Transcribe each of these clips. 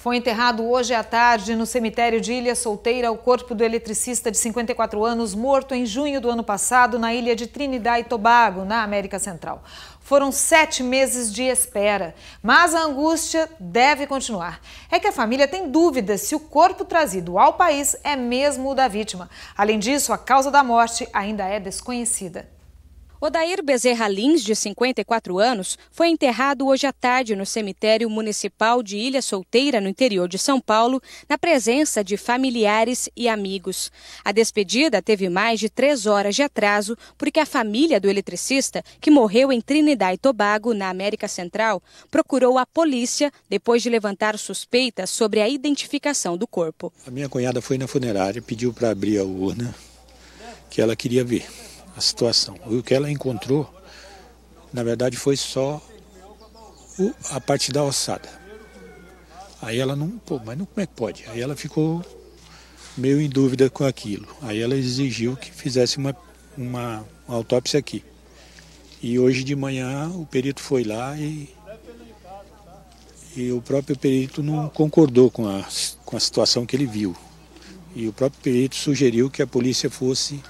Foi enterrado hoje à tarde no cemitério de Ilha Solteira o corpo do eletricista de 54 anos, morto em junho do ano passado na ilha de Trinidad e Tobago, na América Central. Foram sete meses de espera, mas a angústia deve continuar. É que a família tem dúvidas se o corpo trazido ao país é mesmo o da vítima. Além disso, a causa da morte ainda é desconhecida. Odair Bezerra Lins, de 54 anos, foi enterrado hoje à tarde no cemitério municipal de Ilha Solteira, no interior de São Paulo, na presença de familiares e amigos. A despedida teve mais de três horas de atraso, porque a família do eletricista, que morreu em Trinidad e Tobago, na América Central, procurou a polícia depois de levantar suspeitas sobre a identificação do corpo. A minha cunhada foi na funerária e pediu para abrir a urna que ela queria ver a situação. E o que ela encontrou, na verdade, foi só o, a parte da ossada. Aí ela não, pô, mas não, como é que pode? Aí ela ficou meio em dúvida com aquilo. Aí ela exigiu que fizesse uma, uma, uma autópsia aqui. E hoje de manhã o perito foi lá e, e o próprio perito não concordou com a, com a situação que ele viu. E o próprio perito sugeriu que a polícia fosse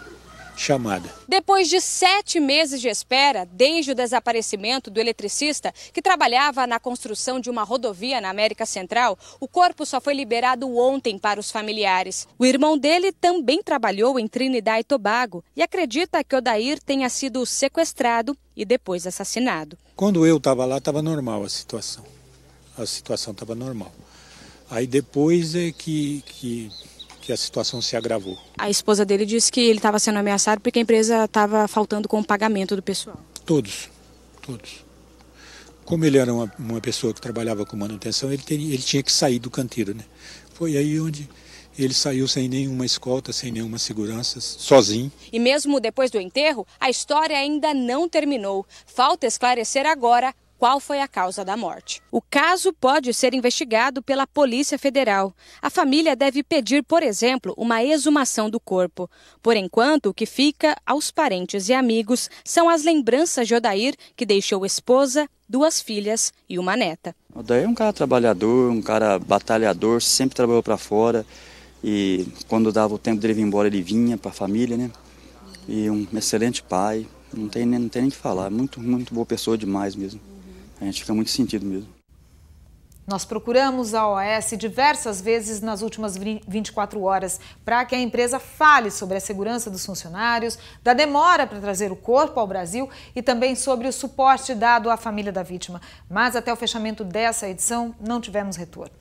chamada. Depois de sete meses de espera, desde o desaparecimento do eletricista que trabalhava na construção de uma rodovia na América Central, o corpo só foi liberado ontem para os familiares. O irmão dele também trabalhou em Trinidad e Tobago e acredita que Odair tenha sido sequestrado e depois assassinado. Quando eu estava lá, estava normal a situação. A situação estava normal. Aí depois é que, que que a situação se agravou. A esposa dele disse que ele estava sendo ameaçado porque a empresa estava faltando com o pagamento do pessoal. Todos, todos. Como ele era uma, uma pessoa que trabalhava com manutenção, ele, teria, ele tinha que sair do canteiro, né? Foi aí onde ele saiu sem nenhuma escolta, sem nenhuma segurança, sozinho. E mesmo depois do enterro, a história ainda não terminou. Falta esclarecer agora qual foi a causa da morte. O caso pode ser investigado pela Polícia Federal. A família deve pedir, por exemplo, uma exumação do corpo. Por enquanto, o que fica aos parentes e amigos são as lembranças de Odair, que deixou esposa, duas filhas e uma neta. Odair é um cara trabalhador, um cara batalhador, sempre trabalhou para fora e quando dava o tempo dele vir embora, ele vinha para a família, né? E um excelente pai, não tem, não tem nem o que falar, muito, muito boa pessoa demais mesmo. A gente fica muito sentido mesmo. Nós procuramos a OAS diversas vezes nas últimas 24 horas para que a empresa fale sobre a segurança dos funcionários, da demora para trazer o corpo ao Brasil e também sobre o suporte dado à família da vítima. Mas até o fechamento dessa edição não tivemos retorno.